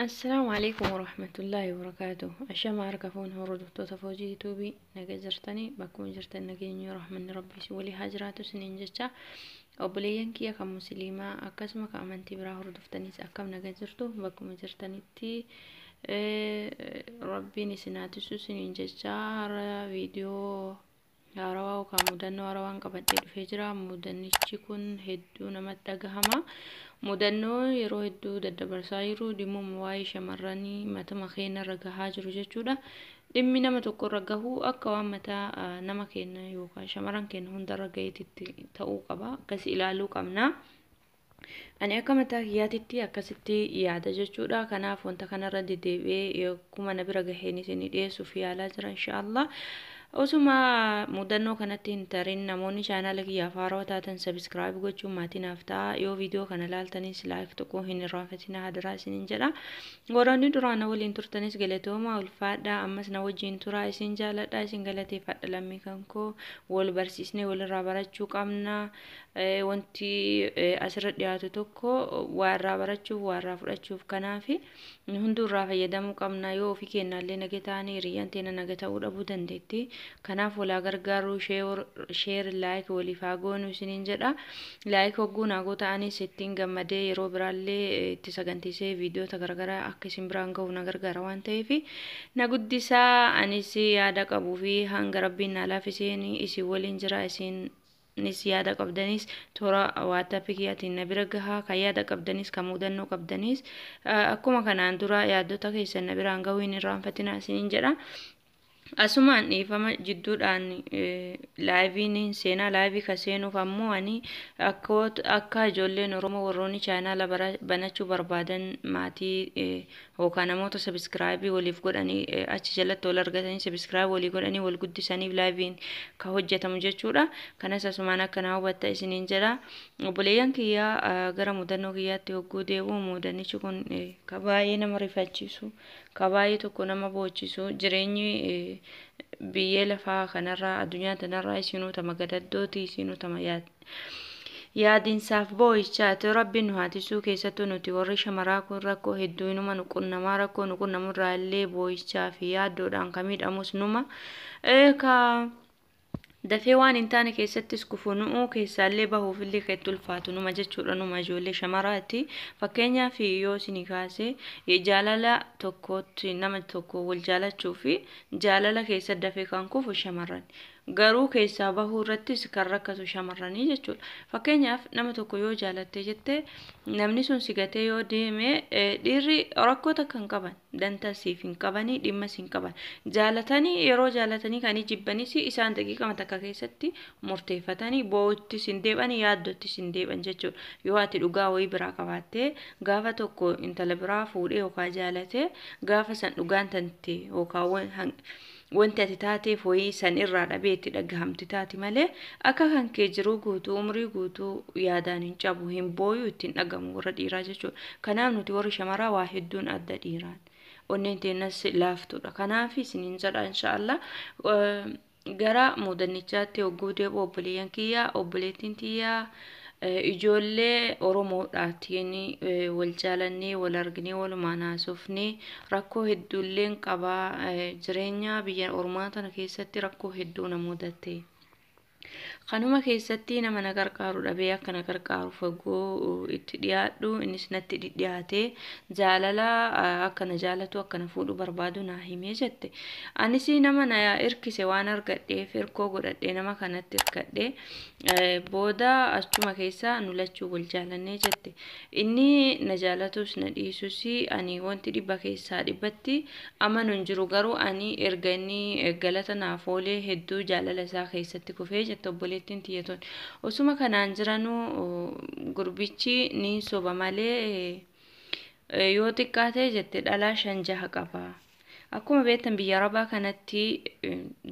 السلام عليكم ورحمة الله وبركاته عشان ما أركفون هرد توتفوجي توبي نجزرتني بكون جرت نجيني رحمن ربي سولي هاجرات سنين جتا obboleeyyan kiyya kan musliimaa akkasuma kan amantii biraa hordoftanis akkam nagan jirtu bakkuma jirtanitti rabbiin isinaatisu isiniin jecha hara viidiyoo haarawaa yookaan mudannoo harawaan qabadhee dhufee jira mudannichi kun hedduu namatti dhagahama Mudannoo yeroo hedduu daddabarsaa jiru dhimuma waayee shamarranii matama keenya irra gahaa jiru jechuudha. Dhimmi nama tokkorra gahuu akka waan mataa nama keenya yookaan shamarran keenya hundarra gaheetitti ta'uu qaba. Akkas ilaaluu qabna. Ani akka mataa kiyyaatitti akkasitti yaada jechuudha. Kanaaf wanta kana kanarra deddeebi'ee akkuma na bira gaheen isinii dhiyeessuuf yaalaa jira inshaallah. osuma mudannoo kanatti hin namoonni chaanala kiyya afaaroo taatan sabiskiraayib gochuun maatiinaaf ta'a yoo viidiyoo kana laaltanis laayif tokko hin irraanfatina hadaraa isiniin jedha woroonni duraa na waliin turtanis galatoomaa ulfaadha ammas na wajjiin turaa isin jaaladha isin galateeffadha lammii kan koo wal barsiisnee walirraa barachuu qabna Eh, wanti eh, asirra dhiyaatu tokko waa irraa barachuuf, waa irraa fudhachuuf kanaafi hundurraa fayyadamuu qabna. Yoo ofii keennaallee nage taane hiriyyaan teena naga ta'uu dhabuu dandeetti. Kanaaf walaa gargaaru sheer laayik waliif haa goonu isiniin jedha. Laayik hogguun haa ta'anis ittiin gammadee yeroo biraallee eh, itti sagantiisee viidiyoota garaagaraa akka isin biraan gahu na gargaara waan ta'eef na guddisaa anis yaada qabuu fi hanga rabbiin na laafiseen isin waliin jira Nis yaada qabdanis toora waataa pikiyaatiin na bira gahaa kan yaada qabdanis kan muudannoo qabdanis akkuma kanaan dura yaaddota keessan na biraan gahuu hin irraanfatinaa isiniin jedha. asumaan dhiifama jidduudhaan eh, laayiviin seenaa laayivii kan seenuuf ammoo ani akka ijoolleen Oromoo warroonni chaayinaa banachuu barbaadan maatii eh, yookaan namoota sabiskiraayibii waliif godhanii eh, achi jalatti wal argatanii sabiskiraayibii walii godhanii wal guddisaniif laayiviin kan hojjetamu jechuudha. Kanas asumaan akkanaa hubatta isiniin jira. Obboleeyyan kiyyaa gara mudannoo kiyyaatti yogguu deebi'u mudannichi kun kan baay'ee nama rifachiisu kabaay'ee tokko nama boochisu jireenyi eh, biyyee lafaa kanarraa addunyaa tanarraa isinuu tama gadaddooti isinuu tama yaadiinsaaf boo'ichaati rabbiin nu hatisuu keessattuu nuti warri shamaraa kun rakkoo hedduu numa nuqunnamaa rakkoo nuqunnamurraa illee boo'ichaa fi yaaddoodhaan ka numa eekaa. Dafee waan hin taane keessattis kufunu'uu keessaallee bahuuf illee keetti ulfaatu numa jechuudha numa ijoollee shamaraati. Fakkeenyaaf yoo isin kaasee jaalala tokkotti nama tokko wal jaalachuu fi jaalala keessa dafee kan kufu shamarran. garuu keessaa bahuu irrattis kan rakkatu shamarranii jechuudha. Fakkeenyaaf nama tokko yoo jaalattee jette namni sun sigatee yoo deeme e, dhiirri rakkoota kan qaban dantaa siif hin qabanii dhimma siin qaban jaalatanii yeroo jaalatanii kan jibbanis isaan daqiiqama takka keessatti murteeffatanii boo'uttis hin deeban yaaddottis hin deeban jechuudha. Yoo ati dhugaa wayii biraa qabaattee gaafa tokko intala biraa fuudhee yookaan jaalatee gaafa san dhugaan tante yookaan wanti ati taateef wayii san irraa dhabeetti itti dhaggahamti taati malee akka kan kee jiruu guutuu umrii guutuu yaadaan hin cabu hin booyuu ittiin dhagamu warra dhiiraa jechuudha kanaaf nuti warri shamaraa waa hedduun adda dhiiraan onneen teenas laaftudha kanaaf isiniin jedha inshaallah gara muudanichaatti hogguu deebu obboleeyyan kiyyaa obboleettiin tiyyaa. ijoollee Oromoodhaatiin e, wal jaalannee wal arginee walumaan haasofnee rakkoo hedduulleen qabaa e, jireenya biyya Oromaa tana keessatti rakkoo hedduu namoota ta'e. Kanuma keessatti nama na gargaaru dhabee akka na gargaaru fagoo uh, itti dhiyaadhu innis natti dhidhiyaatee jaalala uh, akka na jaalatu akka fuudhu barbaadu naa himee jette. Anis nama na hirkise waan argadheef hirkoo godhadhe nama kanatti hirkadhee uh, booda achuma keessa nu lachuu wal jaalannee jette. Inni na jaalatus na dhiisus ani wanti dhibba keessaa dhibbatti amanuun jiru garuu ani erga inni galata naaf hedduu jaalala isaa keessatti kufee jette obboleettiin xiyyeetoon. Osuma kanaan jiranuu gurbichi ni soba malee e, yoo xiqqaate jette dhalaa shan jaha qaba. akkuma beektan biyya arabaa kanatti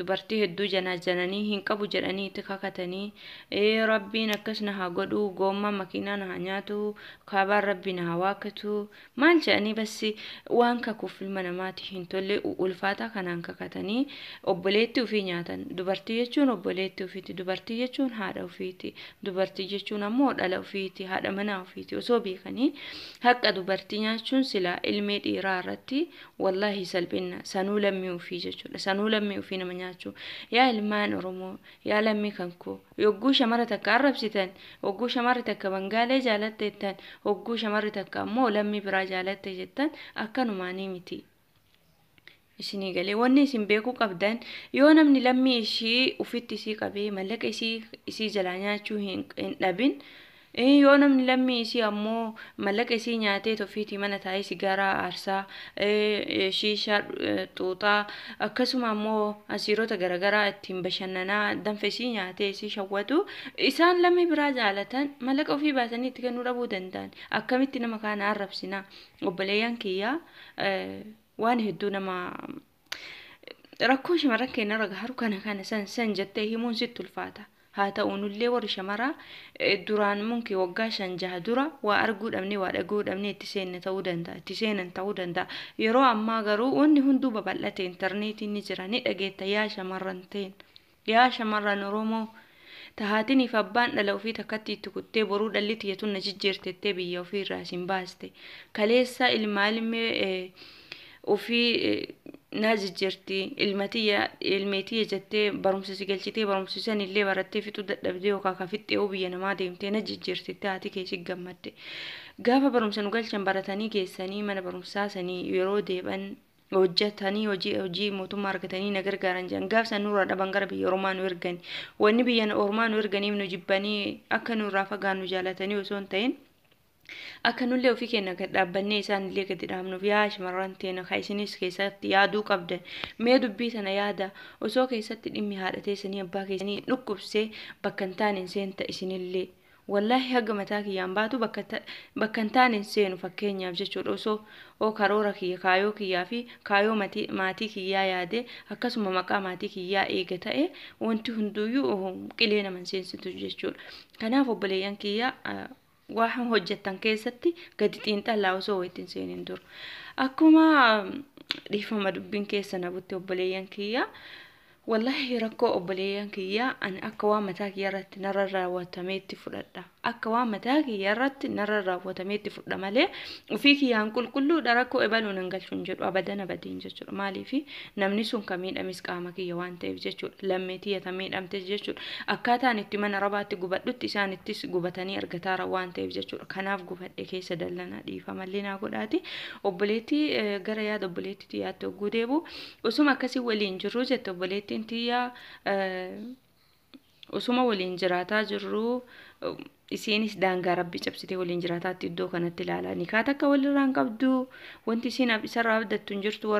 dubartii hedduu janaas jananii hin qabu jedhaniiti kakatanii rabbiin akkas na haa godhu goommaa makiinaa na haa nyaatu kaabaan rabbi na haa waaqatu maal jedhanii bassi waan kakuuf ilma namaati hin tolle ulfaataa kanaan kakatanii obboleetti ofii nyaatan dubartii jechuun obboleetti ofiiti dubartii jechuun haadha ofiiti dubartii jechuun ammoo dhala ofiiti haadha manaa ofiiti osoo beekanii haqa dubartii nyaachuun silaa ilmee dhiiraa irratti wallaahi salphina kenna sanuu lammii ofii jechuudha sanuu lammii ofii nama nyaachuu yaa ilmaan oromoo yaa lammii kan koo yogguu shamarra takka arrabsitan yogguu shamarri takka bangaalee jaalatte jettan yogguu shamarri takka ammoo lammii biraa jaalatte jettan akkanumaanii miti. isinii galee wanni isin beekuu qabdan yoo namni lammii ishii ufitti isii qabee mallaqa isii isii jalaa nyaachuu hin dhabin Eh, yoo namni lammii isii ammoo mallaqa isii nyaatee ofiitii mana taa'ee sigaaraa aarsaa eh, eh, shiishaa xuuxaa tota, akkasuma ammoo asiirota garaa ittiin bashannanaa danfa isii nyaatee isii shawwatu isaan lammii biraa jaalatan mallaqa ofii baasanii itti kennuu dhabuu danda'an akkamitti nama kana arrabsina obboleeyyan kiyyaa waan hedduu namaa Rakkoo shamarran keenya ragaa haruu kana kana san san jettee himuun sitti ulfaata. haa ta'uunillee warri shamaraa duraan munke waggaa shan jaha dura waa arguu dhabne waa dhaguu dhabne itti seenne ta'uu danda'a itti seenan ta'uu danda'a yeroo ammaa garuu wanni hunduu babal'ate intarneetiin ni jira ni dhageetta yaa shamarran ta'een yaa shamarran oromoo. tahaatiniif abbaan dhala ofii takkatti itti kuttee boruu dhalli tiyyatuun na jijjiirtettee biyya ofii irraa isin baaste kaleessa ilmaa ilmee ofii naasis jirti ilmeetii jettee barumsisi galchitee barumsisan illee barattee fixu dadhabdee yookaan kan fixxee'uu biyya namaa deemtee naasis jirti haati keessi gammadde. Gaafa barumsa nu galchan baratanii geessanii mana barumsaa sanii yeroo deeban hojjatanii hojii hojii mootummaa argatanii na gargaaran jiran gaaf isaan nurraa dhaban gara biyya Oromaa nu ergani biyya Oromaa nu erganiif nu jibbanii akka nurraa nu jaalatanii osoo hin ta'in Akka nullee ofii keenya dhaabbannee isaanillee gadi dhaabnuuf yaa shamarran teena ka isinis keessatti yaaduu qabdan mee dubbii sana yaada osoo keessatti dhimmi haadha teessanii abbaa keessanii dhukkubsee bakka hin taane seenta isinillee wallaahi haga mataa kiyyaan baatu bakka hin taane seenu fakkeenyaaf jechuudha osoo oo karoora kiyya kaayoo kiyyaa fi kaayoo maatii kiyyaa yaadee akkasuma maqaa maatii kiyyaa eega ta'e wanti hunduuyyuu qilee naman seensitu jechuudha obboleeyyan kiyyaa waan hojjetan keessatti gadi usoo osoo ittiin seeniin dura akkuma mm, dhiifama dubbiin keessa nabutti obboleeyyan kiyya والله ركو أبليانك يا أن أكوا متاك يرت نرر وتميت فردا أكوا متاك يرت نرر وتميت فردا مالي وفيك يا كل كل دركو إبلو ننقل شنجر أبدا أبدين جشر مالي في نمني سون كمين أمس كامك يوان تيف جشر لمتي يتمين أم تجشر أكاتا نتمنى ربات قبت لتسان التس قبتني أرقتار وان تيف جشر كناف قبت إكي سدلنا دي فمالينا قداتي أبليتي آه، غرياد أبليتي تياتو قديبو وسوما كسي ولين جروجة أبليتي intiyyaa osuma eh, waliin jiraataa jirruu Isiinis daangaa Rabbi cabsitee waliin jiraataatti iddoo kanatti ilaalaa. Nikaa takka walirraa hin qabdu. Wanti isiin isarraa abdattu hin jirtu.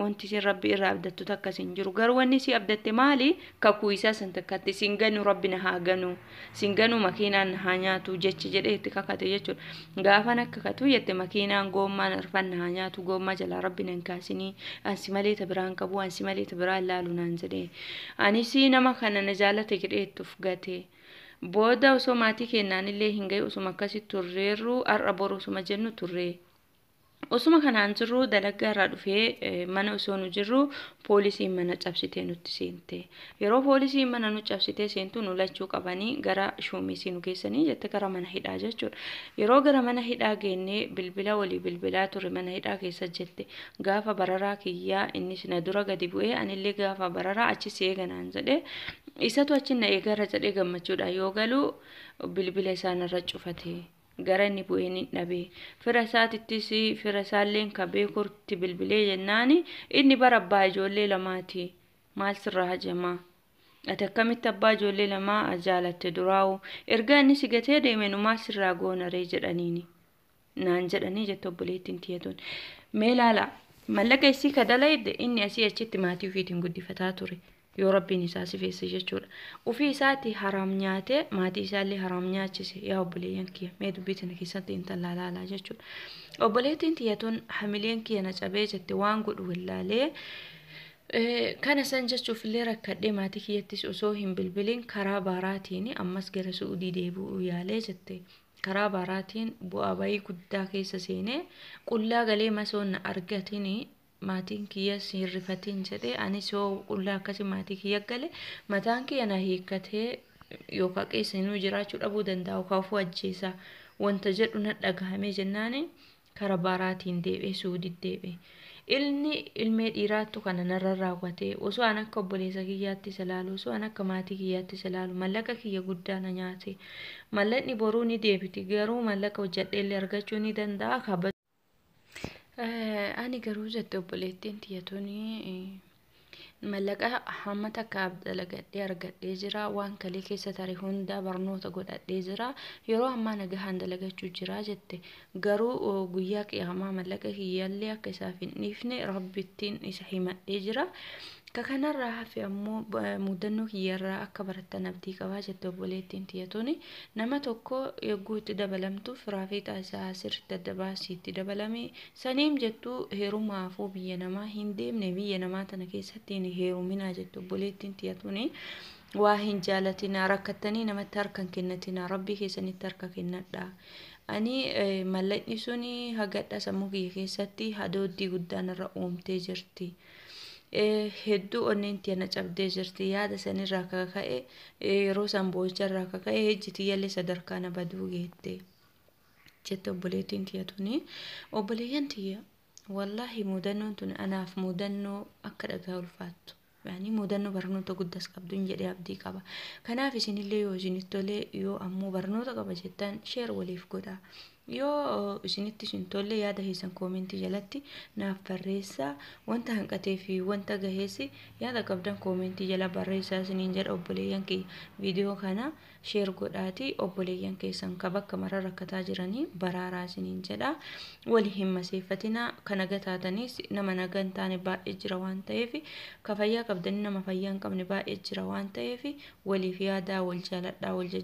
Wanti isiin rabbi irraa abdattu takka isin jiru. Garuu wanni abdatte maali? Kakuu isaa san takkatti isin ganu rabbina haa ganu. Isin ganu haa nyaatu jechi jedhee itti kakate jechuudha. Gaafan akka kakatu jette makiinaan goommaan arfan haa nyaatu goommaa jalaa rabbina hin kaasinii. Ansi malee ta biraan qabu ansi malee ta biraan laalu naan jedhee. Anis nama kana na jaalate jedhee gate. booda osoo maatii keenyaan illee hin gahe osuma akkasi turreerru har'a bor usuma jennu turre. Osuma kanaan jirru dalagaa irraa dhufee mana osoo nu jirru poolisiin mana cabsitee nutti seente. Yeroo poolisiin mana nutti cabsitee seentu nu lachuu qabanii gara shoomisii nu geessanii jette gara mana hidhaa jechuudha. Yeroo gara mana hidhaa geennee bilbila walii bilbilaa turre mana hidhaa keessa jette gaafa bararaa kiyyaa innis na dura gadi bu'ee anillee gaafa bararaa achi seega naan jedhee isatu achi na eegarra jedhee gammachuudhaan yoo galuu bilbila isaanirra cufate. gara inni bu'ee ni dhabe. fira isaatittis fira isaalleen ka beekurtti bilbilee jennaan inni bara abbaa ijoollee lamaati maal sirraa hajamaa ati akkamitti abbaa ijoollee lamaa jaalatte duraa'u erga inni si gatee deeme nu maal sirraa jedhaniini naan jedhanii jette obboleettiin tiyatuun mee ilaala mallaqa isii ka inni asii achitti maatii ofiitiin guddifataa ture. yoo rabbiin isaa sifeesse jechuudha. Ufii isaatti haraam nyaatee maatii isaallee haraam nyaachise yaa obboleeyyan kiyya mee dubbiitina keessatti intala laalaa jechuudha. Obboleettiin tiyyatuun hamileen kiyya na cabee jette waan godhu wallaalee kana san jechuuf illee rakkadhee maatii kiyyattis osoo hin bilbilin karaa baaraatiin ammas gara suudii deebi'u yaalee jette. Karaa baaraatiin bu'aa ba'ii guddaa keessa seenee qullaa galee masoon argatiin maatiin kiyya si hin rifatin jedhee anis yoo qullaa akkasii maatii kiyya gale mataan kiyya na hiikkatee yookaan qeessinuu jiraachuu dhabuu danda'a kaafuu ajjeesaa wanta jedhu na dhagahame jennaan karaa baaraatiin deebi'ee suuditti deebi'e. Ilmi ilmee dhiiraattu kana narra raawwate osoo an akka obboleessa kiyyaatti isa laalu osoo an akka maatii kiyyaatti isa laalu mallaqa kiyya guddaa na nyaate mallaqni boruu ni deebiti garuu mallaqa hojjadheellee argachuu ni danda'a. Eh, ani garuu jette obboleettiin tiyyatuuni eh, mallaqa hammata kaab abdalagadhee argadhee jira. Waan kalee keessa tarii hundaa barnoota godhadhee jira. Yeroo ammaa nagahaan dalagachuu jira jette. Garuu eh, guyyaa qiyaamaa mallaqa hiyyallee akka isaaf hin dhiifne rabbittiin isa himadhee jira. Akka kanarraa hafe ammoo muudannoo kiyyarraa akka baratan abdii qabaa jette obboleettiin tiyyatuun nama tokko yogguu itti dabalamtuuf raafeexa isaa sirriitti adda baasii itti dabalame saniim jettu heerumaafuu biyya namaa hin deemne biyya namaa tana keessatti heeruminaa jette obboleettiin tiyyatuun waa hin jaalatinaa rakkattanii namatti harka hin kennatinaa rabbii keessanitti harka kennadhaa. ani e, mallanni sun hagadha sammuu kiyya keessatti hadooddii guddaan irra uumtee jirti. Eh, hedduu onneentii ana cabdee jirti yaada sanirraa kaka'e eh, yeroo san boicharraa kaka'e hejjitiyyallee sadarkaa na baduu geette jette obboleettiin kiyya tuni obboleeyyan tiyya wallaahi mudannoon tun anaaf mudannoo akka dhagaa ulfaattu yaani mudannoo barnoota guddas qabdu hin jedhee abdii qaba kanaaf isinillee yoo isinitti tolee yoo ammoo barnoota qaba jettan sheer waliif godhaa. yoo eh, isinitti hin tolle yaada hiisan koomentii jalatti naaf barreessaa wanta hanqatee fi wanta gaheessi yaada qabdan koomentii jala barreessaa isiniin jedha obboleeyyan kiyya kana sheer godhaati obboleeyyan keessan kabakka mara rakkataa jiranii baraaraa isiniin jedha walii hin maseeffatina kana gataatanis nama naga hin baay'ee jira waan ta'eef ka fayyaa qabdanii nama fayyaa hin qabne baay'ee jira waan ta'eef waliif yaadaa wal jaaladhaa wal